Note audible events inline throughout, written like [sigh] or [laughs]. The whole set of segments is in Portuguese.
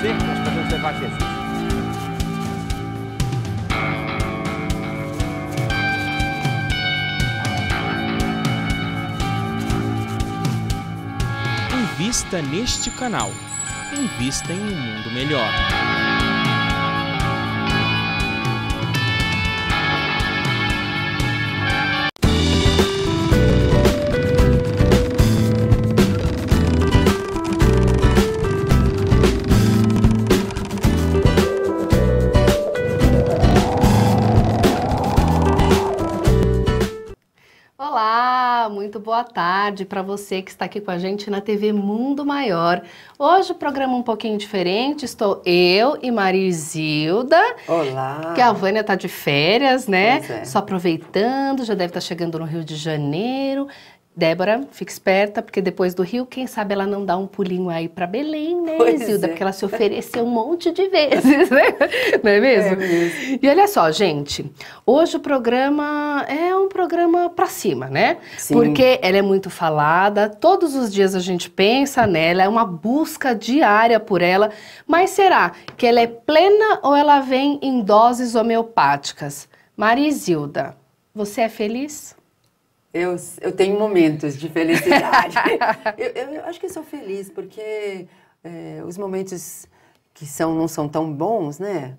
seco, nós podemos levar aquecido. Invista neste canal. Invista em um mundo melhor. Olá, muito boa tarde para você que está aqui com a gente na TV Mundo Maior. Hoje o programa é um pouquinho diferente, estou eu e Maria Olá! Que a Vânia está de férias, né? É. Só aproveitando, já deve estar tá chegando no Rio de Janeiro. Débora, fique esperta, porque depois do Rio, quem sabe ela não dá um pulinho aí para Belém, né, pois Isilda? É. Porque ela se ofereceu um monte de vezes, [laughs] né? Não é mesmo? é mesmo? E olha só, gente, hoje o programa é um programa para cima, né? Sim. Porque ela é muito falada, todos os dias a gente pensa nela, é uma busca diária por ela, mas será que ela é plena ou ela vem em doses homeopáticas? Marizilda, você é feliz? Eu, eu tenho momentos de felicidade. [laughs] eu, eu, eu, acho que sou feliz, porque é, os momentos que são, não são tão bons, né?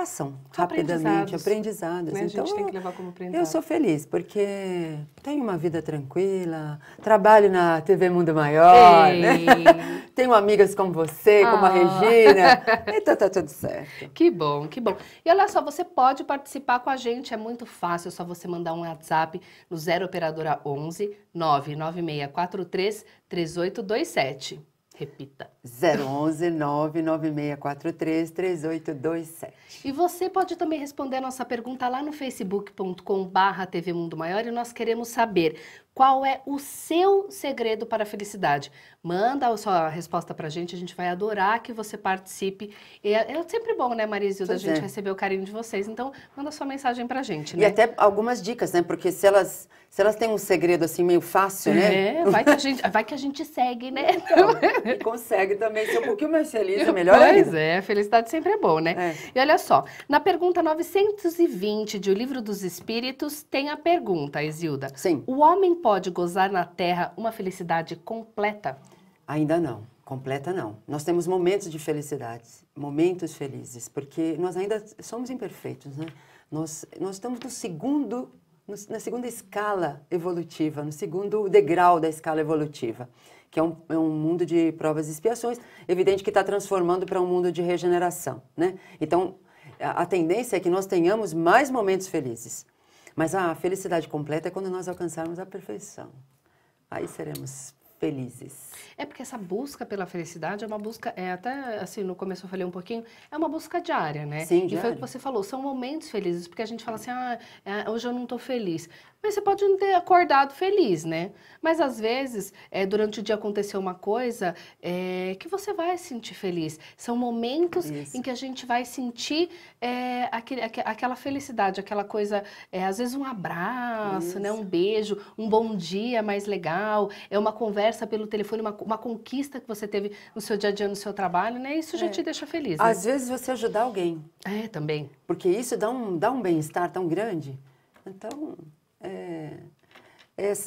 passam São rapidamente, aprendizados. aprendizados. Então, a gente então, tem que levar como aprendizado. Eu sou feliz, porque tenho uma vida tranquila, trabalho na TV Mundo Maior, né? [laughs] tenho amigas como você, ah. como a ah. Regina, [laughs] então tá tudo certo. Que bom, que bom. E olha só, você pode participar com a gente, é muito fácil, é só você mandar um WhatsApp no 0 operadora 11 99643 3827. Repita. 011 99643 3827. E você pode também responder a nossa pergunta lá no facebook.com/barra TV Mundo Maior e nós queremos saber qual é o seu segredo para a felicidade. Manda a sua resposta para a gente, a gente vai adorar que você participe. é, é sempre bom, né, Marizilda, a gente é. receber o carinho de vocês. Então, manda sua mensagem para a gente, né? E até algumas dicas, né? Porque se elas, se elas têm um segredo assim meio fácil, né? É, vai que a gente, vai que a gente segue, né? [laughs] Então, consegue né? e também ser um pouquinho mais feliz, é melhor Pois ainda. é, felicidade sempre é bom, né? É. E olha só, na pergunta 920 de O Livro dos Espíritos, tem a pergunta, Isilda. Sim. O homem pode gozar na Terra uma felicidade completa? Ainda não, completa não. Nós temos momentos de felicidade, momentos felizes, porque nós ainda somos imperfeitos, né? Nós, nós estamos no segundo, na segunda escala evolutiva, no segundo degrau da escala evolutiva que é um, é um mundo de provas e expiações, evidente que está transformando para um mundo de regeneração, né? Então, a, a tendência é que nós tenhamos mais momentos felizes. Mas a felicidade completa é quando nós alcançarmos a perfeição. Aí seremos felizes. É porque essa busca pela felicidade é uma busca, é até assim, no começo eu falei um pouquinho, é uma busca diária, né? Sim, diária. E foi o que você falou, são momentos felizes, porque a gente fala assim, ah, é, hoje eu não estou feliz. Mas você pode não ter acordado feliz, né? Mas às vezes, é, durante o dia aconteceu uma coisa é, que você vai sentir feliz. São momentos Isso. em que a gente vai sentir é, aquele, aqu aquela felicidade, aquela coisa, às vezes um abraço, né? Isso. né? Um beijo, um bom dia mais legal, é uma conversa pelo telefone, uma, uma conquista que você teve no seu dia a dia, no seu trabalho, né? Isso já é. te deixa feliz. Né? Às vezes você ajudar alguém. É, também. Porque isso dá um, dá um bem-estar tão grande. Então, é,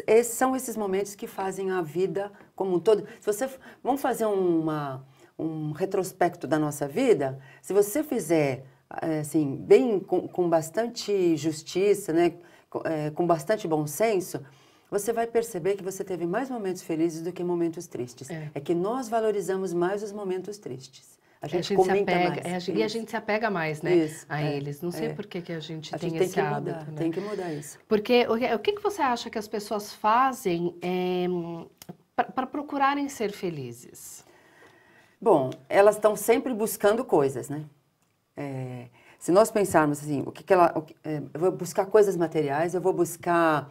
esses são esses momentos que fazem a vida como um todo. Se você vamos fazer uma, um retrospecto da nossa vida, se você fizer é, assim bem com, com bastante justiça, né, com, é, com bastante bom senso, você vai perceber que você teve mais momentos felizes do que momentos tristes. É, é que nós valorizamos mais os momentos tristes. A gente, a gente comenta apega, mais. É, a gente, e a gente se apega mais, né? Isso, a é, eles. Não sei é. por que, que a gente a tem gente esse tem hábito. Mudar, né? Tem que mudar isso. Porque o, o que, que você acha que as pessoas fazem é, para procurarem ser felizes? Bom, elas estão sempre buscando coisas, né? É, se nós pensarmos assim, o que, que ela, o que, é, eu vou buscar coisas materiais, eu vou buscar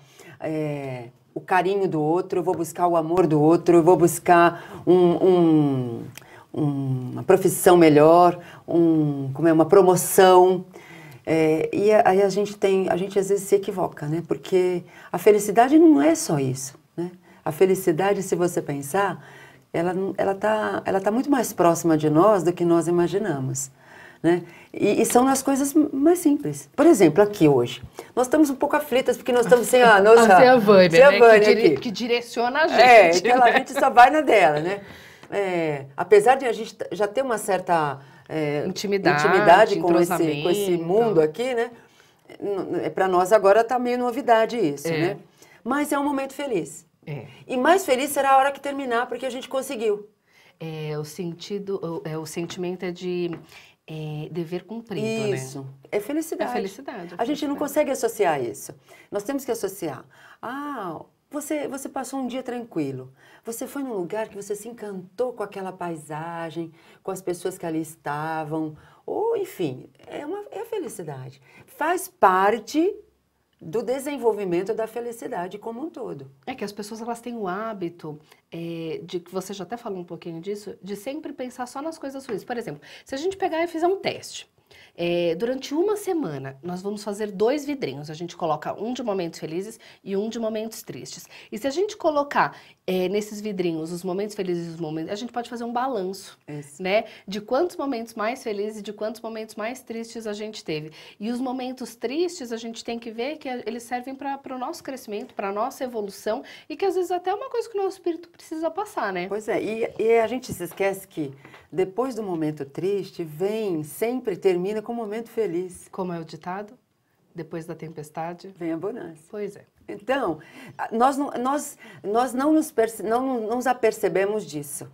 o carinho do outro, eu vou buscar o amor do outro, eu vou buscar um, um uma profissão melhor, um, como é, uma promoção. É, e aí a gente tem, a gente às vezes se equivoca, né? Porque a felicidade não é só isso, né? A felicidade, se você pensar, ela ela tá, ela tá muito mais próxima de nós do que nós imaginamos, né? E, e são nas coisas mais simples. Por exemplo, aqui hoje, nós estamos um pouco aflitas porque nós estamos sem a ah, [laughs] ah, nossa, a, sem a Vânia, sem a Vânia né? que, dire, que, direciona a é, gente. É, né? ela, a gente só vai na dela, né? [laughs] é, apesar de a gente já ter uma certa é, intimidade, intimidade com, esse, com esse mundo aqui, né? É, Para nós agora está meio novidade isso, é. né? Mas é um momento feliz. É. E mais feliz será a hora que terminar, porque a gente conseguiu. É, o sentido, o, é, o sentimento é de é, dever cumprido, né? isso. né? É felicidade. É felicidade. felicidade. É a gente não consegue associar isso. Nós temos que associar. Ah, você, você passou um dia tranquilo. Você foi num lugar que você se encantou com aquela paisagem, com as pessoas que ali estavam, ou enfim, é uma é felicidade. Faz parte do desenvolvimento da felicidade como um todo. É que as pessoas elas têm o hábito é, de que você já até falou um pouquinho disso, de sempre pensar só nas coisas ruins. Por exemplo, se a gente pegar e fizer um teste, é, durante uma semana, nós vamos fazer dois vidrinhos. A gente coloca um de momentos felizes e um de momentos tristes. E se a gente colocar é, nesses vidrinhos os momentos felizes e os momentos... A gente pode fazer um balanço, Isso. né? De quantos momentos mais felizes e de quantos momentos mais tristes a gente teve. E os momentos tristes, a gente tem que ver que eles servem para o nosso crescimento, para a nossa evolução e que às vezes até é uma coisa que o nosso espírito precisa passar, né? Pois é, e, e a gente se esquece que depois do momento triste, vem sempre ter termina com um momento feliz. Como é o ditado? Depois da tempestade. Vem a bonança. Pois é. Então, nós, nós, nós não, nos não, não nos apercebemos disso.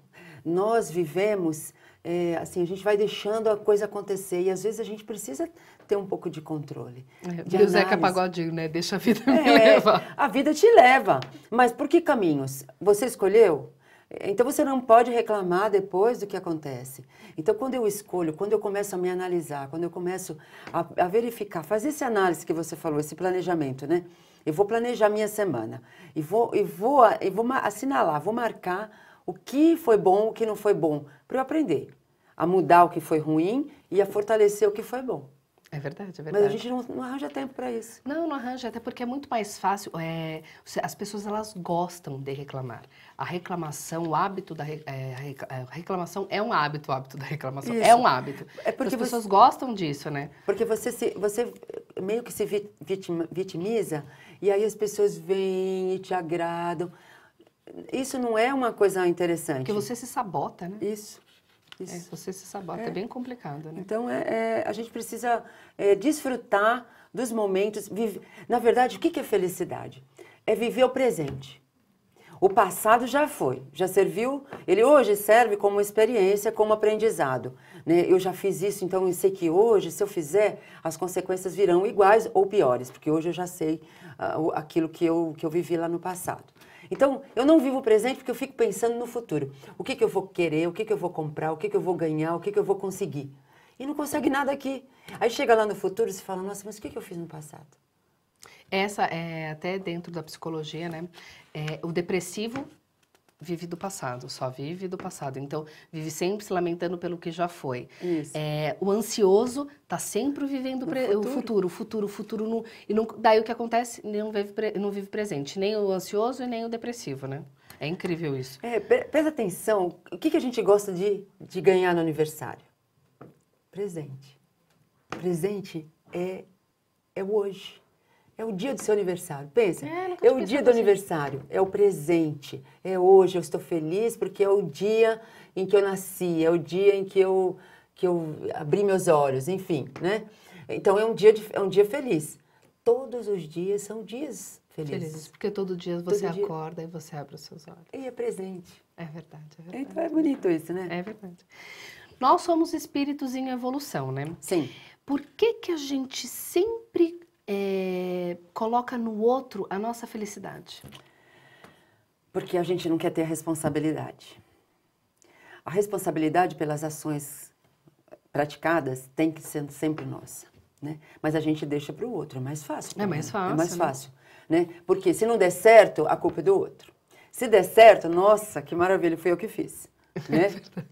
Nós vivemos, é, assim, a gente vai deixando a coisa acontecer e às vezes a gente precisa ter um pouco de controle. É, de o Zeca Pagodinho, né? Deixa a vida [laughs] é, me levar. A vida te leva. Mas por que caminhos? Você escolheu? Então você não pode reclamar depois do que acontece. Então quando eu escolho, quando eu começo a me analisar, quando eu começo a, a verificar, fazer essa análise que você falou, esse planejamento, né? Eu vou planejar minha semana e vou, e vou, e vou assinalar, vou marcar o que foi bom, o que não foi bom, para eu aprender a mudar o que foi ruim e a fortalecer o que foi bom. É verdade, é verdade. Mas a gente não, não arranja tempo para isso. Não, não arranja, até porque é muito mais fácil. É, as pessoas elas gostam de reclamar. A reclamação, o hábito da é, a reclamação é um hábito, o hábito da reclamação é isso. é um hábito. É porque as pessoas você, gostam disso, né? Porque você se, você meio que se vitima, vitimiza e aí as pessoas vêm e te agradam. Isso não é uma coisa interessante. Porque você se sabota, né? Isso. É, você se sabota, é, é bem complicado, né? Então, é, é a gente precisa é, desfrutar dos momentos. Vive... Na verdade, o que, que é felicidade? É viver o presente. O passado já foi, já serviu, ele hoje serve como experiência, como aprendizado. Né? Eu já fiz isso, então eu sei que hoje, se eu fizer, as consequências virão iguais ou piores, porque hoje eu já sei uh, aquilo que eu, que eu vivi lá no passado. Então, eu não vivo o presente porque eu fico pensando no futuro. O que, que eu vou querer, o que, que eu vou comprar, o que, que eu vou ganhar, o que, que eu vou conseguir. E não consegue nada aqui. Aí chega lá no futuro e se fala, nossa, mas o que, que eu fiz no passado? Essa é até dentro da psicologia, né? É, o depressivo vive do passado, só vive do passado. Então, vive sempre se lamentando pelo que já foi. É, o ansioso está sempre vivendo futuro. o futuro, o futuro, o futuro. No, e não, daí o que acontece? Não vive, não vive presente, nem o ansioso e nem o depressivo, né? É incrível isso. É, presta atenção, o que, que a gente gosta de, de ganhar no aniversário? Presente. Presente é, é o hoje. É o dia do seu aniversário. Pensa. É, é o dia do assim. aniversário. É o presente. É hoje. Eu estou feliz porque é o dia em que eu nasci. É o dia em que eu, que eu abri meus olhos. Enfim, né? Então é um dia, de, é um dia feliz. Todos os dias são dias felizes. Felizes, porque todo dia você todo acorda dia... e você abre os seus olhos. E é presente. É verdade, é verdade. Então é bonito isso, né? É verdade. Nós somos espíritos em evolução, né? Sim. Por que que a gente sempre é, coloca no outro a nossa felicidade? Porque a gente não quer ter a responsabilidade. A responsabilidade pelas ações praticadas tem que ser sempre nossa, né? Mas a gente deixa para o outro, é mais fácil. É mais fácil. É mais fácil, né? né? Porque se não der certo, a culpa é do outro. Se der certo, nossa, que maravilha, foi eu que fiz, [laughs] é né?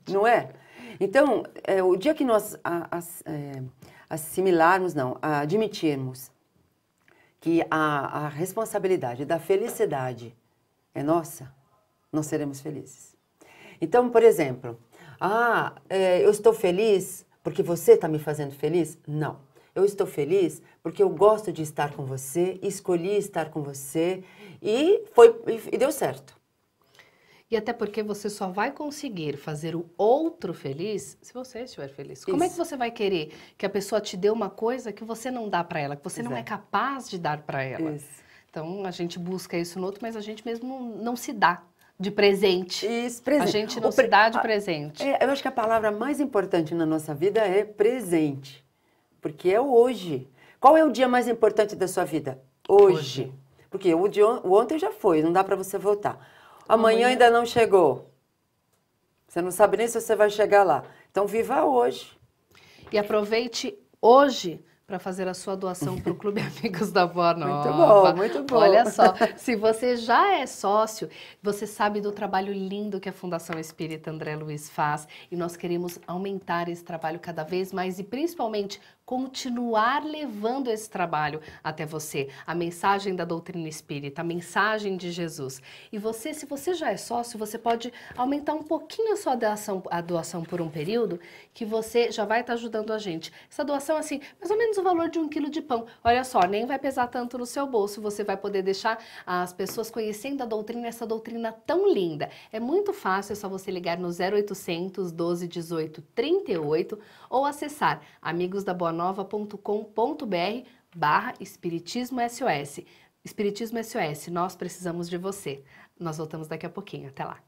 É não é? Então, é, o dia que nós a, a, é, eh, assimilarmos, não, admitirmos que a, a responsabilidade da felicidade é nossa, nós seremos felizes. Então, por exemplo, ah, é, eu estou feliz porque você está me fazendo feliz? Não. Eu estou feliz porque eu gosto de estar com você, escolhi estar com você e foi e deu certo. E até porque você só vai conseguir fazer o outro feliz se você estiver feliz. Isso. Como é que você vai querer que a pessoa te dê uma coisa que você não dá para ela, que você Exato. não é capaz de dar para ela? Isso. Então a gente busca isso no outro, mas a gente mesmo não se dá de presente. Isso, presente. A gente não pre... se dá de presente. É, eu acho que a palavra mais importante na nossa vida é presente, porque é hoje. Qual é o dia mais importante da sua vida? Hoje. hoje. Porque o, de on... o ontem já foi, não dá para você voltar. Amanhã, amanhã ainda não chegou. Você não sabe nem se você vai chegar lá. Então viva hoje. E aproveite hoje para fazer a sua doação para o Clube [laughs] Amigos da Boa Nova. Muito bom, muito bom. Olha só, se você já é sócio, você sabe do trabalho lindo que a Fundação Espírita André Luiz faz e nós queremos aumentar esse trabalho cada vez mais e principalmente continuar levando esse trabalho até você, a mensagem da doutrina espírita, a mensagem de Jesus. E você, se você já é sócio, você pode aumentar um pouquinho a sua doação, a doação por um período, que você já vai estar tá ajudando a gente. Essa doação, assim, mais ou menos o valor de um quilo de pão. Olha só, nem vai pesar tanto no seu bolso, você vai poder deixar as pessoas conhecendo a doutrina, essa doutrina tão linda. É muito fácil, é só você ligar no 0800 12 18 38 ou acessar amigosdaboanova.com.br barra Espiritismo SOS. Espiritismo SOS, nós precisamos de você. Nós voltamos daqui a pouquinho, até lá.